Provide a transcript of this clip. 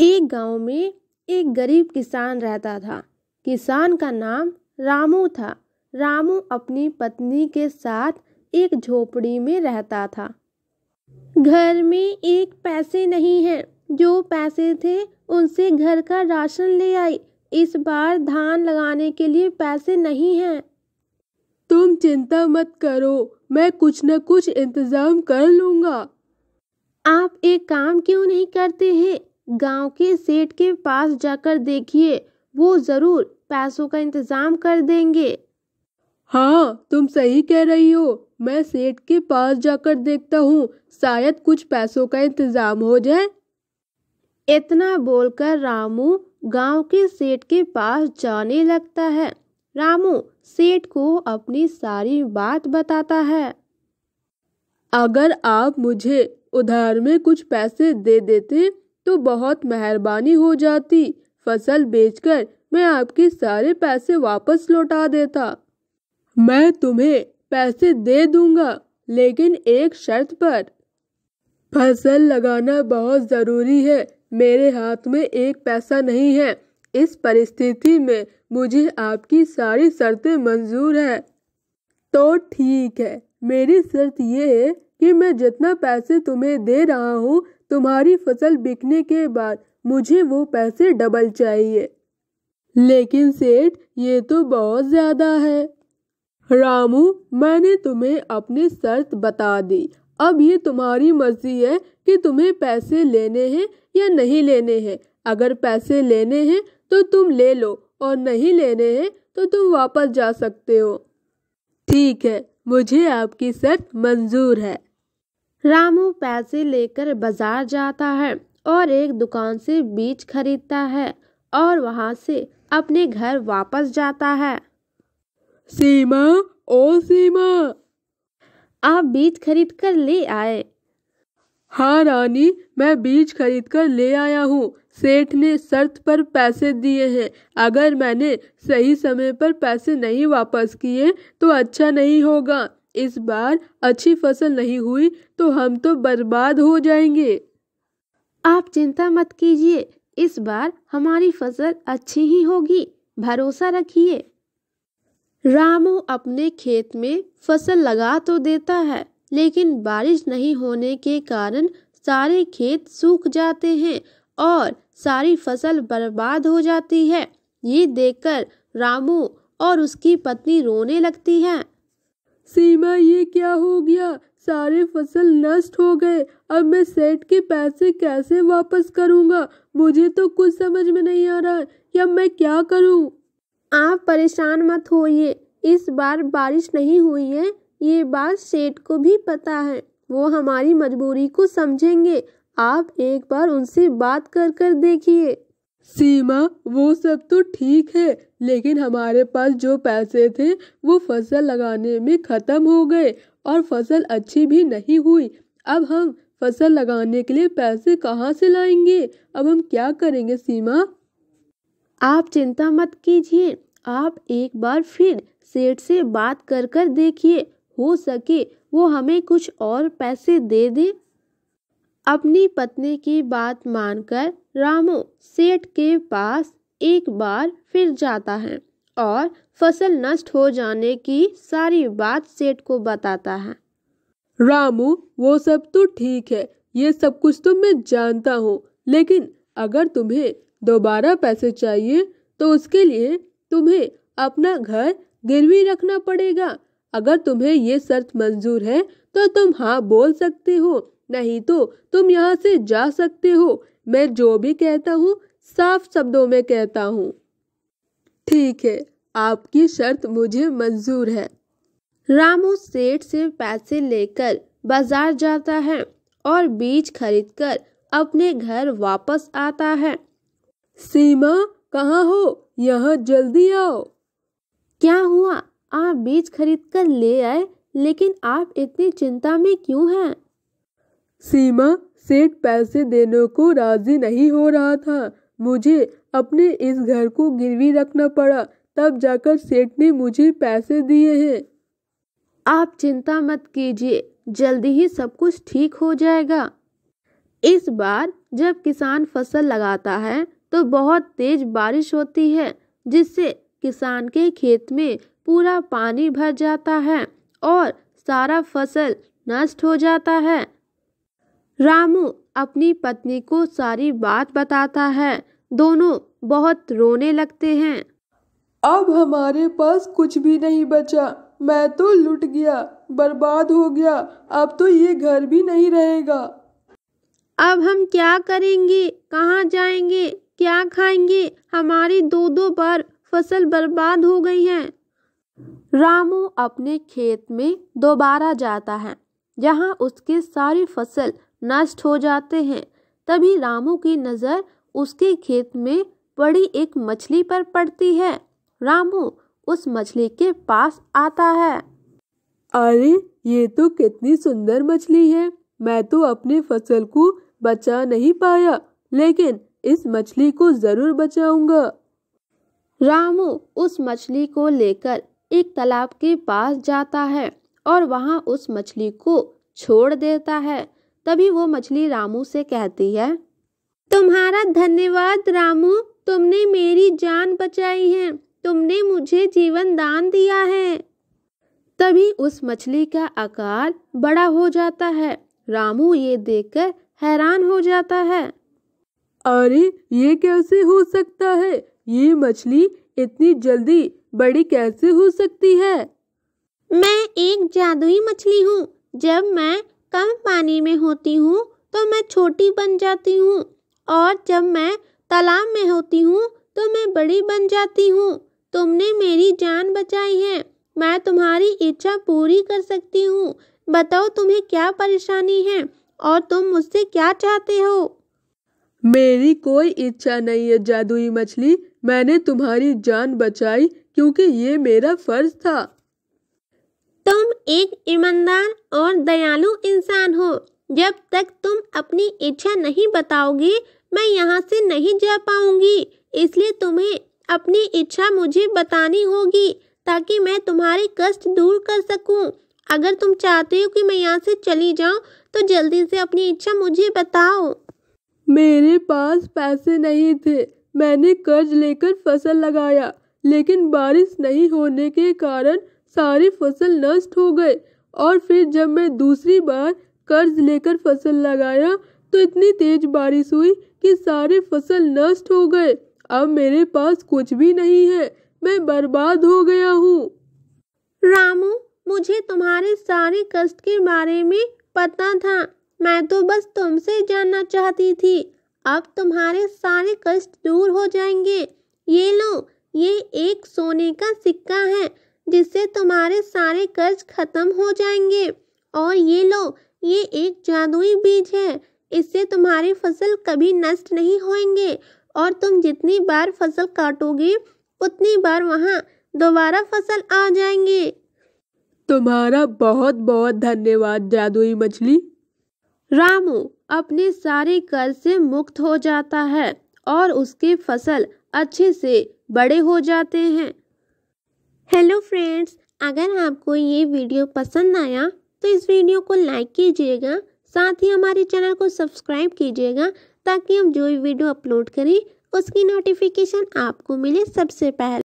एक गांव में एक गरीब किसान रहता था किसान का नाम रामू था रामू अपनी पत्नी के साथ एक झोपड़ी में रहता था घर में एक पैसे नहीं है जो पैसे थे उनसे घर का राशन ले आई इस बार धान लगाने के लिए पैसे नहीं हैं तुम चिंता मत करो मैं कुछ न कुछ इंतज़ाम कर लूँगा आप एक काम क्यों नहीं करते हैं गांव के सेठ के पास जाकर देखिए वो जरूर पैसों का इंतजाम कर देंगे हाँ तुम सही कह रही हो मैं सेठ के पास जाकर देखता हूँ शायद कुछ पैसों का इंतजाम हो जाए इतना बोलकर रामू गांव के सेठ के पास जाने लगता है रामू सेठ को अपनी सारी बात बताता है अगर आप मुझे उधार में कुछ पैसे दे देते तो बहुत मेहरबानी हो जाती फसल बेचकर मैं आपके सारे पैसे वापस लौटा देता मैं तुम्हें पैसे दे दूंगा लेकिन एक शर्त पर फसल लगाना बहुत ज़रूरी है मेरे हाथ में एक पैसा नहीं है इस परिस्थिति में मुझे आपकी सारी शर्तें मंजूर है तो ठीक है मेरी शर्त ये है कि मैं जितना पैसे तुम्हें दे रहा हूँ तुम्हारी फसल बिकने के बाद मुझे वो पैसे डबल चाहिए लेकिन सेठ ये तो बहुत ज़्यादा है रामू मैंने तुम्हें अपनी शर्त बता दी अब ये तुम्हारी मर्जी है कि तुम्हें पैसे लेने हैं या नहीं लेने हैं अगर पैसे लेने हैं तो तुम ले लो और नहीं लेने हैं तो तुम वापस जा सकते हो ठीक है मुझे आपकी शर्त मंजूर है रामू पैसे लेकर बाजार जाता है और एक दुकान से बीज खरीदता है और वहां से अपने घर वापस जाता है सीमा ओ सीमा आप बीज खरीद कर ले आए हाँ रानी मैं बीज खरीद कर ले आया हूँ सेठ ने शर्त पर पैसे दिए हैं अगर मैंने सही समय पर पैसे नहीं वापस किए तो अच्छा नहीं होगा इस बार अच्छी फसल नहीं हुई तो हम तो बर्बाद हो जाएंगे आप चिंता मत कीजिए इस बार हमारी फसल अच्छी ही होगी भरोसा रखिए रामू अपने खेत में फसल लगा तो देता है लेकिन बारिश नहीं होने के कारण सारे खेत सूख जाते हैं और सारी फसल बर्बाद हो जाती है ये देखकर रामू और उसकी पत्नी रोने लगती है सीमा ये क्या हो गया सारे फसल नष्ट हो गए अब मैं सेठ के पैसे कैसे वापस करूँगा मुझे तो कुछ समझ में नहीं आ रहा या मैं क्या करूँ आप परेशान मत होइए इस बार बारिश नहीं हुई है ये बात सेठ को भी पता है वो हमारी मजबूरी को समझेंगे आप एक बार उनसे बात कर कर देखिए सीमा वो सब तो ठीक है लेकिन हमारे पास जो पैसे थे वो फसल लगाने में ख़त्म हो गए और फसल अच्छी भी नहीं हुई अब हम फसल लगाने के लिए पैसे कहाँ से लाएंगे अब हम क्या करेंगे सीमा आप चिंता मत कीजिए आप एक बार फिर सेठ से बात कर कर देखिए हो सके वो हमें कुछ और पैसे दे दे अपनी पत्नी की बात मानकर रामू सेठ के पास एक बार फिर जाता है और फसल नष्ट हो जाने की सारी बात सेठ को बताता है रामू वो सब तो ठीक है ये सब कुछ तो मैं जानता हूँ लेकिन अगर तुम्हें दोबारा पैसे चाहिए तो उसके लिए तुम्हें अपना घर गिरवी रखना पड़ेगा अगर तुम्हें ये शर्त मंजूर है तो तुम हाँ बोल सकते हो नहीं तो तुम यहाँ से जा सकते हो मैं जो भी कहता हूँ साफ शब्दों में कहता हूँ ठीक है आपकी शर्त मुझे मंजूर है रामू सेठ से पैसे लेकर बाजार जाता है और बीज खरीदकर अपने घर वापस आता है सीमा कहाँ हो यहाँ जल्दी आओ क्या हुआ आप बीज खरीदकर ले आए लेकिन आप इतनी चिंता में क्यों हैं सीमा सेठ पैसे देने को राजी नहीं हो रहा था मुझे अपने इस घर को गिरवी रखना पड़ा तब जाकर सेठ ने मुझे पैसे दिए हैं आप चिंता मत कीजिए जल्दी ही सब कुछ ठीक हो जाएगा इस बार जब किसान फसल लगाता है तो बहुत तेज बारिश होती है जिससे किसान के खेत में पूरा पानी भर जाता है और सारा फसल नष्ट हो जाता है रामू अपनी पत्नी को सारी बात बताता है दोनों बहुत रोने लगते हैं अब हमारे पास कुछ भी नहीं बचा मैं तो लुट गया बर्बाद हो गया अब तो ये घर भी नहीं रहेगा अब हम क्या करेंगे कहाँ जाएंगे क्या खाएंगे हमारी दो दो बार फसल बर्बाद हो गई है रामू अपने खेत में दोबारा जाता है जहाँ उसके सारी फसल नष्ट हो जाते हैं तभी रामू की नज़र उसके खेत में पड़ी एक मछली पर पड़ती है रामू उस मछली के पास आता है अरे ये तो कितनी सुंदर मछली है मैं तो अपनी फसल को बचा नहीं पाया लेकिन इस मछली को जरूर बचाऊंगा रामू उस मछली को लेकर एक तालाब के पास जाता है और वहाँ उस मछली को छोड़ देता है तभी वो मछली रामू से कहती है तुम्हारा धन्यवाद रामू तुमने मेरी जान बचाई है तुमने मुझे जीवन दान दिया है तभी उस मछली का आकार बड़ा हो जाता है रामू ये देखकर हैरान हो जाता है अरे ये कैसे हो सकता है ये मछली इतनी जल्दी बड़ी कैसे हो सकती है मैं एक जादुई मछली हूँ जब मैं कम पानी में होती हूँ तो मैं छोटी बन जाती हूँ और जब मैं तालाब में होती हूँ तो मैं बड़ी बन जाती हूँ तुमने मेरी जान बचाई है मैं तुम्हारी इच्छा पूरी कर सकती हूँ बताओ तुम्हें क्या परेशानी है और तुम मुझसे क्या चाहते हो मेरी कोई इच्छा नहीं है जादुई मछली मैंने तुम्हारी जान बचाई क्योंकि ये मेरा फर्ज था तुम एक ईमानदार और दयालु इंसान हो जब तक तुम अपनी इच्छा नहीं बताओगे मैं यहाँ से नहीं जा पाऊंगी इसलिए तुम्हें अपनी इच्छा मुझे बतानी होगी ताकि मैं तुम्हारे कष्ट दूर कर सकूं। अगर तुम चाहते हो कि मैं यहाँ से चली जाऊं तो जल्दी से अपनी इच्छा मुझे बताओ मेरे पास पैसे नहीं थे मैंने कर्ज लेकर फसल लगाया लेकिन बारिश नहीं होने के कारण सारे फसल नष्ट हो गए और फिर जब मैं दूसरी बार कर्ज लेकर फसल लगाया तो इतनी तेज बारिश हुई कि सारे फसल नष्ट हो गए अब मेरे पास कुछ भी नहीं है मैं बर्बाद हो गया हूँ रामू मुझे तुम्हारे सारे कष्ट के बारे में पता था मैं तो बस तुमसे जानना चाहती थी अब तुम्हारे सारे कष्ट दूर हो जाएंगे ये लो ये एक सोने का सिक्का है जिससे तुम्हारे सारे कर्ज खत्म हो जाएंगे और ये लो ये एक जादुई बीज है इससे तुम्हारी फसल कभी नष्ट नहीं होएंगे और तुम जितनी बार फसल काटोगे उतनी बार वहाँ दोबारा फसल आ जाएंगे तुम्हारा बहुत बहुत धन्यवाद जादुई मछली रामू अपने सारे कर्ज से मुक्त हो जाता है और उसके फसल अच्छे से बड़े हो जाते हैं हेलो फ्रेंड्स अगर आपको ये वीडियो पसंद आया तो इस वीडियो को लाइक कीजिएगा साथ ही हमारे चैनल को सब्सक्राइब कीजिएगा ताकि हम जो भी वीडियो अपलोड करें उसकी नोटिफिकेशन आपको मिले सबसे पहले